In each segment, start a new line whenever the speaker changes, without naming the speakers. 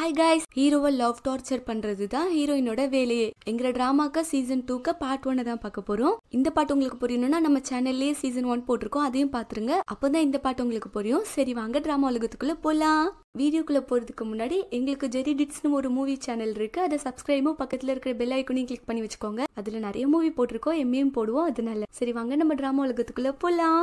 high guys ஹீரோவை love torture பண்றது தான் ஹீரோயினோட வேலையே எங்கிற டிராமாக்கா சீசன் டூக்க பார்ட் ஒன்னு தான் பார்க்க போறோம் இந்த பாட்டு உங்களுக்கு புரியணும்னா நம்ம சேனல்லே சீசன் ஒன் போட்டிருக்கோம் அதையும் பாத்துருங்க அப்பதான் இந்த பாட்டு உங்களுக்கு புரியும் சரி வாங்க டிராமா உலகத்துக்குள்ள போலாம் வீடியோக்குள்ள போறதுக்கு முன்னாடி எங்களுக்கு ஜெரி டிட்ஸ்னு ஒரு மூவி சேனல் இருக்கு அதை சப்ஸ்கிரைபும் பக்கத்துல இருக்கிற பெல் ஐக்கனையும் கிளிக் பண்ணி வச்சுக்கோங்க அதுல நிறைய மூவி போட்டிருக்கோம் எம்ஏயும் போடுவோம் அதனால சரி வாங்க நம்ம டிராமா உலகத்துக்குள்ள போலாம்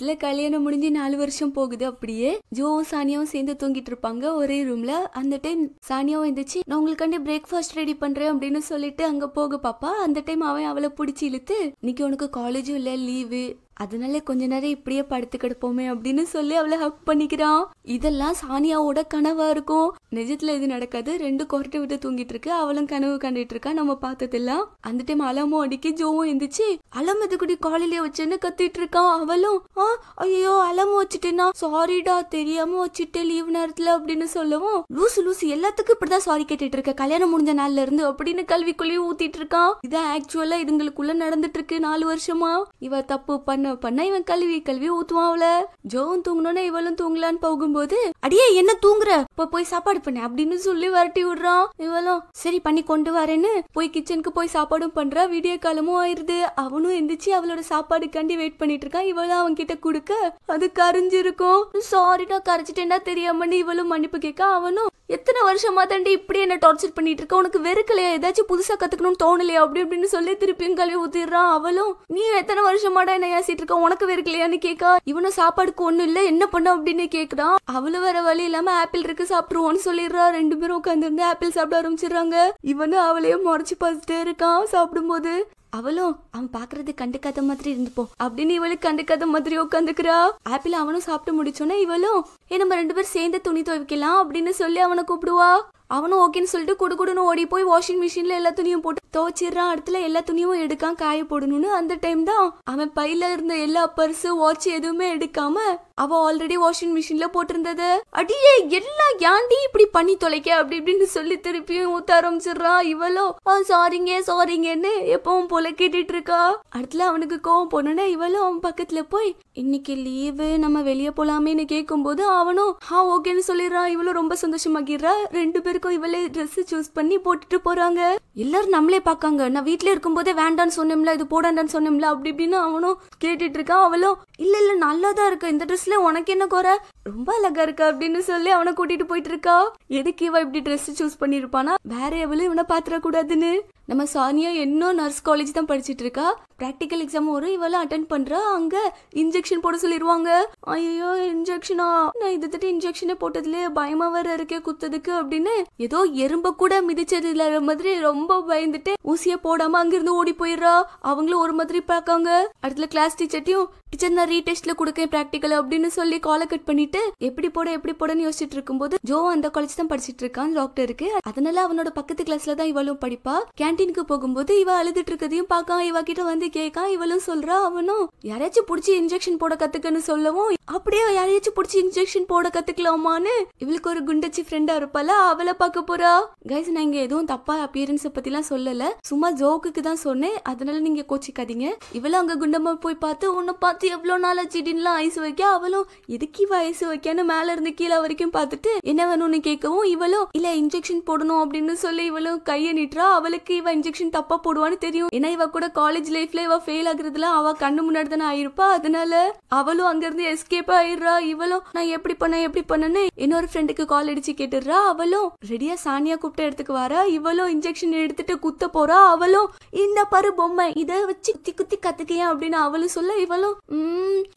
இடத்துல கல்யாணம் முடிஞ்சு நாலு வருஷம் போகுது அப்படியே ஜோவும் சானியாவும் சேர்ந்து தூங்கிட்டு இருப்பாங்க ஒரே ரூம்ல அந்த டைம் சானியாவும் எந்திரிச்சு நான் உங்களுக்காண்டி பிரேக்ஃபாஸ்ட் ரெடி பண்றேன் அப்படின்னு சொல்லிட்டு அங்க போக பாப்பா அந்த டைம் அவன் அவளை பிடிச்சி இழுத்து இன்னைக்கு உனக்கு காலேஜும் இல்ல லீவு அதனால கொஞ்ச நேரம் இப்படியே படுத்து கிடப்போமே அப்படின்னு சொல்லி அவளை ஹக் பண்ணிக்கிறான் இதெல்லாம் சானியாவோட கனவா இருக்கும் நிஜத்துல இது நடக்காது ரெண்டு கொரட்டை விட்டு தூங்கிட்டு இருக்கு அவளும் கனவு கண்டுட்டு இருக்கா நம்ம பார்த்ததெல்லாம் அந்த டைம் அலமும் அடிக்கி ஜோவும் எந்திரிச்சு அலம் குடி காலையிலே வச்சேன்னு கத்திட்டு இருக்கான் அவளும் ஆ ஐயோ அலம் வச்சுட்டேன்னா சாரிடா தெரியாம வச்சுட்டு லீவ் நேரத்துல அப்படின்னு சொல்லவும் லூசு லூசு எல்லாத்துக்கும் இப்படிதான் சாரி கேட்டுட்டு இருக்க கல்யாணம் முடிஞ்ச நாள்ல இருந்து அப்படின்னு கல்விக்குள்ளேயே ஊத்திட்டு இருக்கான் இதான் ஆக்சுவலா இதுங்களுக்குள்ள நடந்துட்டு இருக்கு நாலு வருஷமா இவ தப்பு பண்ண கற்பனை பண்ணா இவன் கல்வி கல்வி ஊத்துவான் அவள ஜோவும் தூங்கணும்னு இவளும் தூங்கலான்னு போகும்போது அடியே என்ன தூங்குற இப்ப போய் சாப்பாடு பண்ண அப்படின்னு சொல்லி வரட்டி விடுறான் இவளும் சரி பண்ணி கொண்டு வரேன்னு போய் கிச்சனுக்கு போய் சாப்பாடும் பண்றா வீடியோ காலமும் ஆயிருது அவனும் எந்திரிச்சு அவளோட சாப்பாடுக்காண்டி வெயிட் பண்ணிட்டு இருக்கான் இவளும் அவன் கிட்ட கொடுக்க அது கரைஞ்சிருக்கும் சாரிடா கரைச்சிட்டேன்னா தெரியாமன்னு இவளும் மன்னிப்பு கேட்க அவனும் எத்தனை வருஷமா தாண்டி இப்படி என்ன டார்ச்சர் பண்ணிட்டு இருக்க உனக்கு வெறுக்கலையா ஏதாச்சும் புதுசா கத்துக்கணும்னு தோணலையா அப்படி அப்படின்னு சொல்லி திருப்பியும் கல்வி ஊத்திடுறான் அவளும் நீ எத்தனை வருஷமாடா என்ன யாசிட்டு இருக்க உனக்கு வெறுக்கலையான்னு கேட்கா இவனும் சாப்பாடுக்கு ஒண்ணும் இல்ல என்ன பண்ண அப்படின்னு கேக்குறான் அவளும் வேற வழி இல்லாம ஆப்பிள் இருக்கு சாப்பிடுவோம்னு சொல்லிடுறா ரெண்டு பேரும் உட்காந்து இருந்து ஆப்பிள் சாப்பிட ஆரம்பிச்சிடுறாங்க இவனும் அவளையும் முறைச்சு பார்த்துட்டே இருக்கான் சாப்பிடும்போது அவளும் அவன் பாக்குறது கண்டுக்காத மாதிரி இருந்துப்போம் அப்படின்னு இவளுக்கு கண்டுக்காத மாதிரி உட்காந்துக்கிறா ஆப்பிள் அவனும் சாப்பிட்டு முடிச்சோன்னா இவளும் ஏ நம்ம ரெண்டு பேரும் சேர்ந்து துணி துவைக்கலாம் அப்படின்னு சொல்லி அவனை கூப்பிடுவா அவனும் ஓகேன்னு சொல்லிட்டு குடுகுடுன்னு ஓடி போய் வாஷிங் மிஷின்ல எல்லா துணியும் போட்டு துவச்சிடுறான் இடத்துல எல்லா துணியும் எடுக்கான் காய போடணும்னு அந்த டைம் தான் அவன் பையில இருந்த எல்லா பர்ஸு வாட்ச் எதுவுமே எடுக்காம அவ ஆல்ரெடி வாஷிங் மிஷின்ல போட்டிருந்தது அடியே எல்லாம் ஏண்டி இப்படி பண்ணி தொலைக்க அப்படி இப்படின்னு சொல்லி திருப்பியும் ஊத்த ஆரம்பிச்சிடுறா இவளோ சாரிங்க சாரிங்கன்னு எப்பவும் போல கேட்டுட்டு இருக்கா அடுத்துல அவனுக்கு கோவம் போனோட இவளும் அவன் பக்கத்துல போய் இன்னைக்கு லீவு நம்ம வெளியே போலாமேன்னு கேட்கும் போது அவனும் ஆ ஓகேன்னு சொல்லிடுறான் இவளும் ரொம்ப சந்தோஷமாக்கிடுறா ரெண்டு பேருக்கும் இவளே ட்ரெஸ் சூஸ் பண்ணி போட்டுட்டு போறாங்க எல்லாரும் நம்மளே பாக்காங்க நான் வீட்டுல இருக்கும் போதே வேண்டான்னு சொன்னோம்ல இது போடாண்டான்னு சொன்னோம்ல அப்படி இப்படின்னு அவனும் கேட்டுட்டு இருக்கான் அவளும் இல்லை இல்லை நல்லா தான் இருக்கு இந்த ட்ரெஸ்ல உனக்கு என்ன குறை ரொம்ப அழகா இருக்கு அப்படின்னு சொல்லி அவனை கூட்டிட்டு போயிட்டு இருக்கா எதுக்கு இவ இப்படி ட்ரெஸ் சூஸ் பண்ணிருப்பானா வேற எவ்வளவு இவனை கூடாதுன்னு நம்ம சானியா இன்னும் நர்ஸ் காலேஜ் தான் படிச்சுட்டு இருக்கா ப்ராக்டிக்கல் எக்ஸாம் ஒரு இவெல்லாம் அட்டன் பண்றா அங்க இன்ஜெக்ஷன் போட சொல்லிடுவாங்க ஐயோ இன்ஜெக்ஷனா நான் இது திட்ட இன்ஜெக்ஷனே போட்டதுல பயமா வேற இருக்கே குத்ததுக்கு அப்படின்னு ஏதோ எறும்ப கூட மிதிச்சது இல்ல மாதிரி ரொம்ப பயந்துட்டு ஊசிய போடாம அங்கிருந்து ஓடி போயிடுறா அவங்களும் ஒரு மாதிரி பாக்காங்க அடுத்த கிளாஸ் டீச்சர்ட்டையும் டீச்சர் நான் ரீடெஸ்ட்ல கொடுக்கேன் பிராக்டிக்கல் அப்படின்னு சொல்லி காலை கட் பண்ணிட்டு எப்படி போட எப்படி போடன்னு யோசிச்சுட்டு இருக்கும்போது ஜோ அந்த காலேஜ் தான் படிச்சிட்டு இருக்கான் டாக்டருக்கு அதனால அவனோட பக்கத்து கிளாஸ்ல தான் இவளும் படிப்பா கேன்டீனுக்கு போகும்போது இவ அழுதுட்டு இருக்கதையும் பார்க்காம இவ கிட்ட வந்து கேட்கா இவளும் சொல்றா அவனும் யாராச்சும் புடிச்சு இன்ஜெக்ஷன் போட கத்துக்கன்னு சொல்லவும் அப்படியே யாரையாச்சும் புடிச்சு இன்ஜெக்ஷன் போட கத்துக்கலாமான்னு இவளுக்கு ஒரு குண்டச்சி ஃப்ரெண்டா இருப்பால அவளை பார்க்க போறா கைஸ் நான் இங்க எதுவும் தப்பா அப்பியரன்ஸ் பத்தி எல்லாம் சொல்லல சும்மா ஜோக்குக்கு தான் சொன்னேன் அதனால நீங்க கோச்சிக்காதீங்க இவளும் அங்க குண்டமா போய் பார்த்து உன்னை பார்த்து பார்த்து எவ்வளோ நாள் ஆச்சுடின்லாம் ஐஸ் வைக்க அவளும் எதுக்கு இவ ஐஸ் வைக்கான்னு மேல இருந்து கீழே வரைக்கும் பார்த்துட்டு என்ன வேணும்னு கேட்கவும் இவளும் இல்ல இன்ஜெக்ஷன் போடணும் அப்படின்னு சொல்லி இவளும் கையை நிட்டுறா அவளுக்கு இவ இன்ஜெக்ஷன் தப்பா போடுவான்னு தெரியும் ஏன்னா இவ கூட காலேஜ் லைஃப்ல இவ ஃபெயில் ஆகுறதுல அவ கண்ணு முன்னாடி தானே ஆயிருப்பா அதனால அவளும் இருந்து எஸ்கேப் ஆயிடுறா இவளும் நான் எப்படி பண்ண எப்படி பண்ணேன்னு இன்னொரு ஃப்ரெண்டுக்கு கால் அடிச்சு கேட்டுடுறா அவளும் ரெடியா சானியா கூப்பிட்ட இடத்துக்கு வரா இவளும் இன்ஜெக்ஷன் எடுத்துட்டு குத்த போறா அவளும் இந்த பரு பொம்மை இதை வச்சு குத்தி குத்தி கத்துக்கையா அப்படின்னு அவளும் சொல்ல இவளும்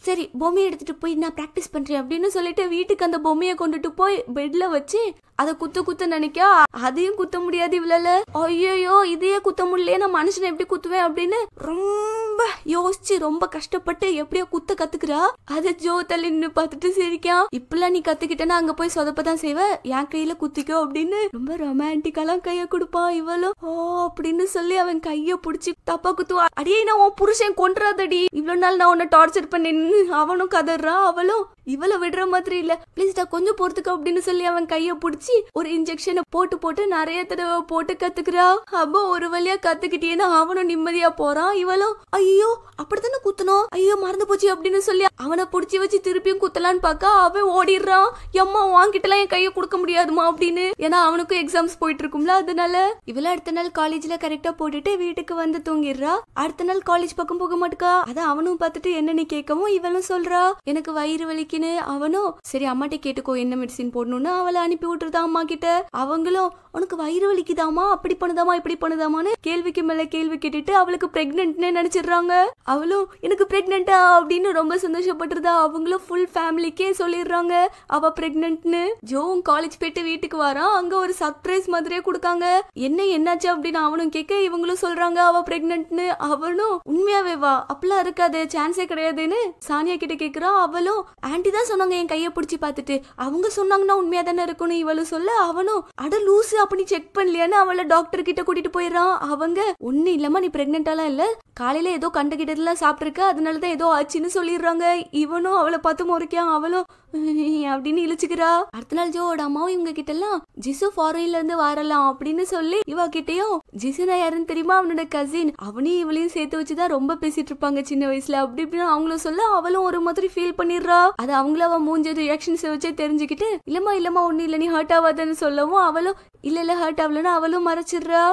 சரி பொம்மையை எடுத்துட்டு போய் நான் ப்ராக்டிஸ் பண்றேன் அப்படின்னு சொல்லிட்டு வீட்டுக்கு அந்த பொம்மையை கொண்டுட்டு போய் பெட்ல வச்சு அதை குத்த குத்த நினைக்கா அதையும் குத்த முடியாது இவ்வளல ஐயோயோ இதையே குத்த முடியலையே நான் மனுஷனை எப்படி குத்துவேன் அப்படின்னு ரொம்ப யோசிச்சு ரொம்ப கஷ்டப்பட்டு எப்படியோ குத்த கத்துக்கிறா அதை ஜோ தள்ளி நின்னு பார்த்துட்டு சிரிக்கா இப்பெல்லாம் நீ கத்துக்கிட்டேன்னா அங்க போய் சொதப்பதான் செய்வ என் கையில குத்திக்கோ அப்படின்னு ரொம்ப ரொமான்டிக்கெல்லாம் கைய கொடுப்பான் இவளும் ஓ அப்படின்னு சொல்லி அவன் கைய புடிச்சு தப்பா குத்துவா அடியே நான் உன் புருஷன் கொண்டுறாதடி இவ்வளவு நாள் நான் உன்னை டார்ச்சர் பண்ணி நின்று அவனும் கதறா அவளும் இவளை விடுற மாதிரி இல்ல ப்ளீஸ்டா கொஞ்சம் பொறுத்துக்க அப்படின்னு சொல்லி அவன் கைய புடிச்சு ஒரு இன்ஜெக்ஷனை போட்டு போட்டு நிறைய தடவை போட்டு கத்துக்கிறா அப்போ ஒரு வழியா கத்துக்கிட்டேன்னா அவனும் நிம்மதியா போறான் இவளும் ஐயோ அப்படித்தானே குத்தனும் ஐயோ மறந்து போச்சு அப்படின்னு சொல்லி அவனை புடிச்சு வச்சு திருப்பியும் குத்தலான்னு பாக்கா அவன் ஓடிடுறான் எம்மா வாங்கிட்டலாம் என் கையை கொடுக்க முடியாதுமா அப்படின்னு ஏன்னா அவனுக்கும் எக்ஸாம்ஸ் போயிட்டு இருக்கும்ல அதனால இவள அடுத்த நாள் காலேஜ்ல கரெக்டா போட்டுட்டு வீட்டுக்கு வந்து தூங்கிடுறா அடுத்த நாள் காலேஜ் பக்கம் போக மாட்டேக்கா அதான் அவனும் பார்த்துட்டு என்ன என்னன்னு கேட்கவும் இவளும் சொல்றா எனக்கு வயிறு வலிக்குன்னு அவனும் சரி அம்மாட்ட கேட்டுக்கோ என்ன மெடிசின் போடணும்னு அவளை அனுப்பி விட்டுருதா அம்மா கிட்ட அவங்களும் உனக்கு வயிறு வலிக்குதாமா அப்படி பண்ணுதாமா இப்படி பண்ணுதாமான்னு கேள்விக்கு மேல கேள்வி கேட்டுட்டு அவளுக்கு பிரெக்னென்ட்னு நினைச்சிடுறாங்க அவளும் எனக்கு பிரெக்னென்ட்டா அப்படின்னு ரொம்ப சந்தோஷப்பட்டுருதா அவங்களும் ஃபுல் ஃபேமிலிக்கே சொல்லிடுறாங்க அவ பிரெக்னென்ட்னு ஜோவும் காலேஜ் போயிட்டு வீட்டுக்கு வரான் அங்க ஒரு சர்ப்ரைஸ் மாதிரியே கொடுக்காங்க என்ன என்னாச்சு அப்படின்னு அவனும் கேட்க இவங்களும் சொல்றாங்க அவ பிரெக்னென்ட்னு அவனும் உண்மையாவே வா அப்படிலாம் இருக்காது சான்ஸே கிடையாது கிடையாதுன்னு சானியா கிட்ட கேக்குறா அவளும் ஆண்டி தான் சொன்னாங்க என் கையை பிடிச்சி பார்த்துட்டு அவங்க சொன்னாங்கன்னா உண்மையாக தானே இருக்கும்னு இவளும் சொல்ல அவனும் அட லூசு அப்படி செக் பண்ணலையான்னு அவளை டாக்டர் கிட்ட கூட்டிட்டு போயிடறான் அவங்க ஒன்றும் இல்லாமல் நீ ப்ரெக்னென்ட்டாலாம் இல்லை காலையில் ஏதோ கண்ட கிட்டலாம் சாப்பிட்ருக்க அதனால தான் ஏதோ ஆச்சுன்னு சொல்லிடுறாங்க இவனும் அவளை பார்த்து முறைக்கான் அவளும் அப்படின்னு இழிச்சுக்கிறா அடுத்த நாள் ஜோட அம்மாவும் இவங்க கிட்ட எல்லாம் ஜிசு ஃபாரின்ல இருந்து வரலாம் அப்படின்னு சொல்லி இவா கிட்டேயும் ஜிசனா யாருன்னு தெரியுமா அவனோட கசின் அவனையும் இவளையும் சேர்த்து வச்சுதான் ரொம்ப பேசிட்டு இருப்பாங்க சின்ன வயசுல அப்படி இப்படின்னு அவங்களும் சொல்ல அவளும் ஒரு மாதிரி ஃபீல் பண்ணிடுறா அது அவங்கள அவன் மூஞ்ச ரியாக்ஷன்ஸ் வச்சே தெரிஞ்சுக்கிட்டு இல்லம்மா இல்லம்மா ஒன்னும் இல்ல நீ ஹர்ட் ஆகாதன்னு சொல்லவும் அவளும் இல்ல இல்ல ஹர்ட் ஆகலன்னு அவளும் மறைச்சிடுறா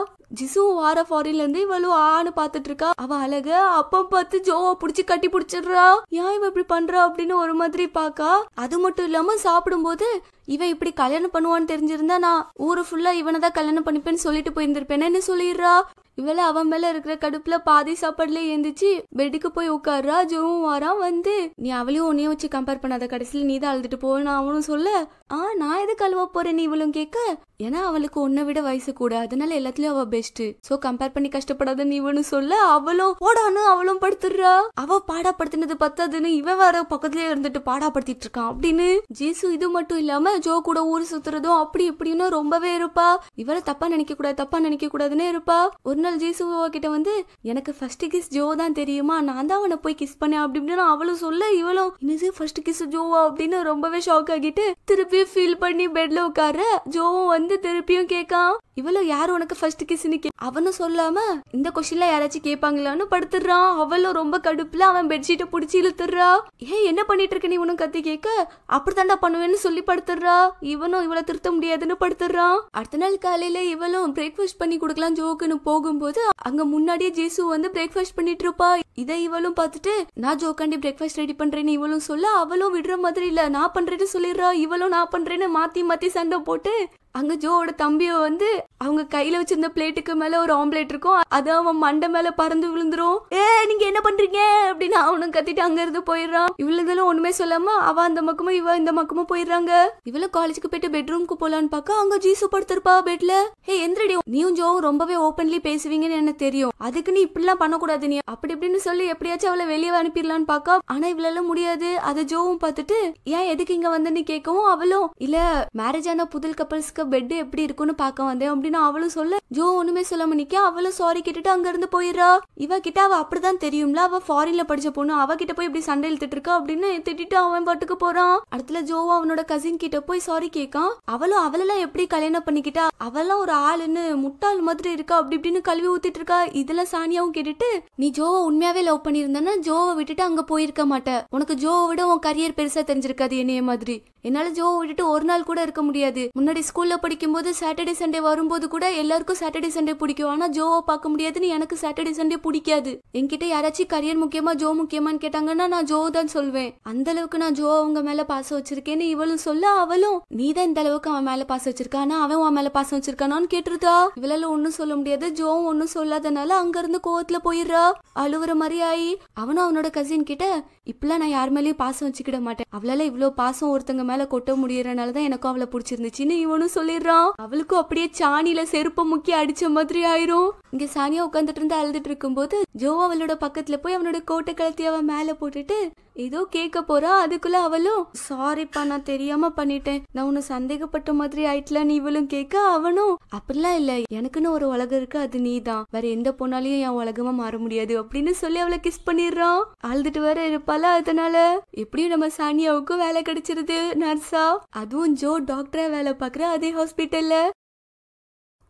ஜிசு வார ஃபாரின்ல இருந்து இவளும் ஆன்னு பாத்துட்டு இருக்கா அவ அழக அப்பம் பார்த்து ஜோவா புடிச்சு கட்டி புடிச்சிடுறா ஏன் இவ இப்படி பண்றா அப்படின்னு ஒரு மாதிரி பாக்கா அது மட்டும் இல்லாம சாப்பிடும்போது இவன் இப்படி கல்யாணம் பண்ணுவான்னு தெரிஞ்சிருந்தா நான் ஊரு ஃபுல்லா இவனை தான் கல்யாணம் பண்ணிப்பேன்னு சொல்லிட்டு போயிருந்திருப்பேனேன்னு சொல்லிடுறா இவள அவன் மேல இருக்கிற கடுப்புல பாதி சாப்பாடுல ஏந்திச்சு பெட்டுக்கு போய் உட்காருறா ஜோவும் வாரா வந்து நீ அவளையும் உன்னையும் வச்சு கம்பேர் பண்ணாத கடைசியில் நீ தான் அழுதுட்டு போவேன்னு அவனும் சொல்ல ஆ நான் எது கழுவ போறேன் இவளும் கேட்க ஏன்னா அவளுக்கு உன்ன விட வயசு கூட அதனால எல்லாத்துலயும் அவ பெஸ்ட் சோ கம்பேர் பண்ணி நீ இவனும் சொல்ல அவளும் போடான்னு அவளும் படுத்துடுறா அவ பாடாப்படுத்தினது பத்தாதுன்னு இவன் வேற பக்கத்துலயே இருந்துட்டு பாடாப்படுத்திட்டு இருக்கான் அப்படின்னு ஜீசு இது மட்டும் இல்லாம ஜோ கூட ஊர் சுத்துறதும் அப்படி இப்படின்னு ரொம்பவே இருப்பா இவளை தப்பா நினைக்க கூடாது தப்பா நினைக்க கூடாதுன்னு இருப்பா ஒரு நாள் ஜீசுவா கிட்ட வந்து எனக்கு ஃபர்ஸ்ட் கிஸ் ஜோ தான் தெரியுமா நான் தான் அவனை போய் கிஸ் பண்ணேன் அப்படி இப்படின்னு அவளும் சொல்ல இவளும் என்னது ஃபர்ஸ்ட் கிஸ் ஜோவா அப்படின்னு ரொம்பவே ஷாக் ஆகிட்டு திருப்பியும் ஃபீல் பண்ணி பெட்ல உட்கார ஜோவும் வந்து திருப்பியும் கேட்கான் இவளோ யார் உனக்கு ஃபர்ஸ்ட் கிஸ் கே அவனும் சொல்லாம இந்த கொஸ்டின்ல யாராச்சும் கேட்பாங்களான்னு படுத்துடுறான் அவளும் ரொம்ப கடுப்புல அவன் பெட்ஷீட்டை பிடிச்சி இழுத்துடுறா ஏன் என்ன பண்ணிட்டு இருக்க நீ உனக்கு கத்தி கேட்க அப்படித்தாண்டா பண்ணுவேன்னு சொல்லி படுத்துடுறா படுத்துடுறா இவனும் இவளை திருத்த முடியாதுன்னு படுத்துடுறான் அடுத்த நாள் காலையில இவளும் பிரேக்ஃபாஸ்ட் பண்ணி கொடுக்கலாம் ஜோக்குன்னு போகும்போது அங்க முன்னாடியே ஜேசு வந்து பிரேக்ஃபாஸ்ட் பண்ணிட்டு இருப்பா இதை இவளும் பார்த்துட்டு நான் ஜோக்காண்டி பிரேக்ஃபாஸ்ட் ரெடி பண்றேன்னு இவளும் சொல்ல அவளும் விடுற மாதிரி இல்ல நான் பண்றேன்னு சொல்லிடுறா இவளும் நான் பண்றேன்னு மாத்தி மாத்தி சண்டை போட்டு அங்கே ஜோவோட தம்பியை வந்து அவங்க கையில் வச்சிருந்த பிளேட்டுக்கு மேலே ஒரு ஆம்லேட் இருக்கும் அது அவன் மண்டை மேலே பறந்து விழுந்துரும் ஏ நீங்க என்ன பண்ணுறீங்க அப்படின்னு அவனும் கத்திட்டு இருந்து போயிடுறான் இவ்வளோ இதெல்லாம் ஒன்றுமே சொல்லாமல் அவன் அந்த பக்கமும் இவ இந்த பக்கமும் போயிடுறாங்க இவ்வளவு காலேஜுக்கு போயிட்டு பெட்ரூம்க்கு போகலான்னு பாக்க அங்க ஜீசு படுத்திருப்பா பெட்ல ஹே எந்திரடி நீயும் ஜோவும் ரொம்பவே ஓப்பன்லி பேசுவீங்கன்னு எனக்கு தெரியும் அதுக்கு நீ இப்படிலாம் பண்ணக்கூடாது நீ அப்படி இப்படின்னு சொல்லி எப்படியாச்சும் அவளை வெளியே அனுப்பிடலான்னு பாக்க ஆனால் இவ்வளவு முடியாது அதை ஜோவும் பார்த்துட்டு ஏன் எதுக்கு இங்கே வந்து நீ கேட்கவும் அவளும் இல்லை மேரேஜ் ஆன புதில் கப்பல்ஸ் இருக்க பெட் எப்படி இருக்குன்னு பார்க்க வந்தேன் அப்படின்னு அவளும் சொல்ல ஜோ ஒண்ணுமே சொல்லாம நிக்க அவளும் சாரி கேட்டுட்டு அங்க இருந்து போயிடுறா இவ கிட்ட அவ அப்படிதான் தெரியும்ல அவ ஃபாரின்ல படிச்ச பொண்ணு அவ கிட்ட போய் இப்படி சண்டை இழுத்துட்டு இருக்கா அப்படின்னு திட்டிட்டு அவன் பாட்டுக்கு போறான் அடுத்துல ஜோவும் அவனோட கசின் கிட்ட போய் சாரி கேட்கான் அவளும் அவளெல்லாம் எப்படி கல்யாணம் பண்ணிக்கிட்டா அவெல்லாம் ஒரு ஆளுன்னு முட்டாள் மாதிரி இருக்கா அப்படி இப்படின்னு கல்வி ஊத்திட்டு இருக்கா இதெல்லாம் சானியாவும் கேட்டுட்டு நீ ஜோவை உண்மையாவே லவ் பண்ணியிருந்தனா ஜோவை விட்டுட்டு அங்க போயிருக்க மாட்டேன் உனக்கு ஜோவை விட உன் கரியர் பெருசா தெரிஞ்சிருக்காது என்னைய மாதிரி என்னால ஜோவை விட்டுட்டு ஒரு நாள் கூட இருக்க முடியாது முன்னாடி ஸ்கூல் ஸ்கூலில் படிக்கும்போது சாட்டர்டே சண்டே வரும்போது கூட எல்லாருக்கும் சாட்டர்டே சண்டே பிடிக்கும் ஆனால் ஜோவை பார்க்க முடியாதுன்னு எனக்கு சாட்டர்டே சண்டே பிடிக்காது என்கிட்ட யாராச்சும் கரியர் முக்கியமா ஜோ முக்கியமான்னு கேட்டாங்கன்னா நான் ஜோ தான் சொல்வேன் அந்த அளவுக்கு நான் ஜோ அவங்க மேல பாசம் வச்சிருக்கேன்னு இவளும் சொல்ல அவளும் நீ தான் இந்த அளவுக்கு அவன் மேல பாசம் வச்சிருக்கா ஆனா அவன் அவன் மேல பாசம் வச்சிருக்கானான்னு கேட்டுருதா இவளால ஒன்னும் சொல்ல முடியாது ஜோவும் ஒன்னும் சொல்லாதனால அங்க இருந்து கோவத்துல போயிடுறா அழுவுற மாதிரி ஆயி அவனும் அவனோட கசின் கிட்ட இப்பெல்லாம் நான் யார் மேலேயும் பாசம் வச்சுக்கிட மாட்டேன் அவளால இவ்வளவு பாசம் ஒருத்தங்க மேல கொட்ட முடியறனால தான் எனக்கும் அவளை பிடிச்சிருந்துச்சுன்னு இவனும் சொல்லிடுறான் அவளுக்கும் அப்படியே சாணியில செருப்பு முக்கி அடிச்ச மாதிரி ஆயிரும் இங்கே சானியா உட்காந்துட்டு இருந்து அழுதுட்டு இருக்கும்போது ஜோ அவளோட பக்கத்துல போய் அவனோட கோட்டை கழுத்தி அவன் மேல போட்டுட்டு ஏதோ கேட்க போறா அதுக்குள்ள அவளும் சாரிப்பா நான் தெரியாம பண்ணிட்டேன் நான் உன்னை சந்தேகப்பட்ட மாதிரி நீ இவளும் கேட்க அவனும் அப்படிலாம் இல்ல எனக்குன்னு ஒரு உலகம் இருக்கு அது நீ தான் வேற எந்த பொண்ணாலையும் என் உலகமா மாற முடியாது அப்படின்னு சொல்லி அவளை கிஸ் பண்ணிடுறான் அழுதுட்டு வேற இருப்பால அதனால எப்படியும் நம்ம சானியாவுக்கும் வேலை கிடைச்சிருது நர்ஸா அதுவும் ஜோ டாக்டரா வேலை பாக்குற அதே ஹாஸ்பிட்டல்ல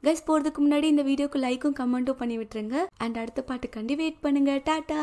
கைஸ் போகிறதுக்கு முன்னாடி இந்த வீடியோக்கு லைக்கும் கமெண்ட்டும் பண்ணி விட்டுருங்க அண்ட் அடுத்த பாட்டு கண்டி வெயிட் பண்ணுங்கள் டாட்டா